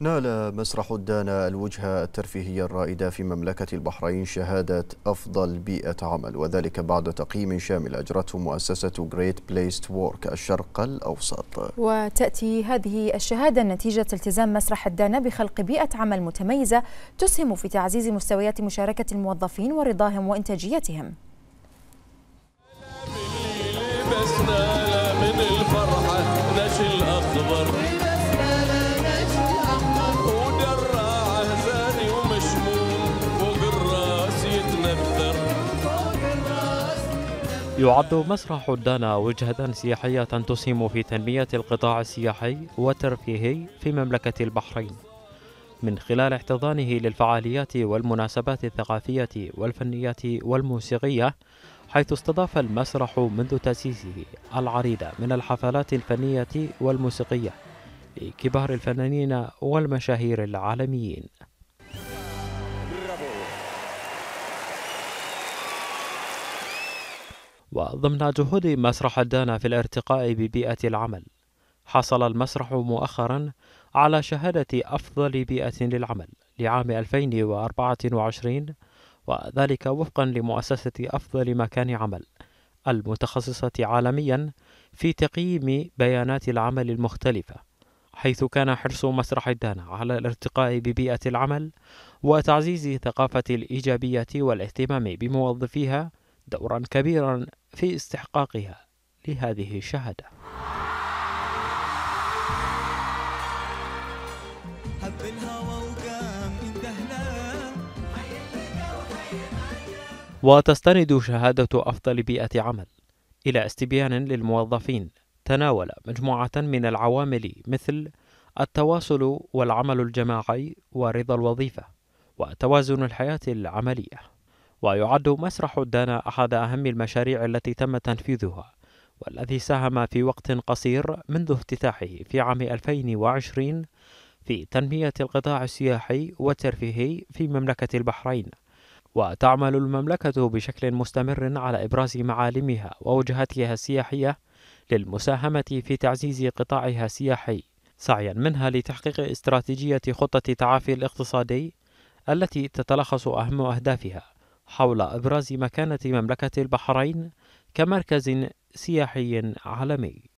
نال مسرح الدانا الوجهة الترفيهية الرائدة في مملكة البحرين شهادة أفضل بيئة عمل وذلك بعد تقييم شامل أجرته مؤسسة Great Place to Work الشرق الأوسط وتأتي هذه الشهادة نتيجة التزام مسرح الدانا بخلق بيئة عمل متميزة تسهم في تعزيز مستويات مشاركة الموظفين ورضاهم وإنتاجيتهم يعد مسرح الدانا وجهة سياحية تسهم في تنمية القطاع السياحي والترفيهي في مملكة البحرين من خلال احتضانه للفعاليات والمناسبات الثقافية والفنية والموسيقية حيث استضاف المسرح منذ تأسيسه العريض من الحفلات الفنية والموسيقية لكبار الفنانين والمشاهير العالميين وضمن جهود مسرح الدانا في الارتقاء ببيئة العمل حصل المسرح مؤخرا على شهادة أفضل بيئة للعمل لعام 2024 وذلك وفقا لمؤسسة أفضل مكان عمل المتخصصة عالميا في تقييم بيانات العمل المختلفة حيث كان حرص مسرح الدانا على الارتقاء ببيئة العمل وتعزيز ثقافة الإيجابية والاهتمام بموظفيها دورا كبيرا في استحقاقها لهذه الشهادة حب الهوى وقام وتستند شهادة أفضل بيئة عمل إلى استبيان للموظفين تناول مجموعة من العوامل مثل التواصل والعمل الجماعي ورضا الوظيفة وتوازن الحياة العملية ويعد مسرح الدانا أحد أهم المشاريع التي تم تنفيذها والذي ساهم في وقت قصير منذ افتتاحه في عام 2020 في تنمية القطاع السياحي والترفيهي في مملكة البحرين وتعمل المملكة بشكل مستمر على إبراز معالمها ووجهتها السياحية للمساهمة في تعزيز قطاعها السياحي سعيا منها لتحقيق استراتيجية خطة التعافي الاقتصادي التي تتلخص أهم أهدافها حول إبراز مكانة مملكة البحرين كمركز سياحي عالمي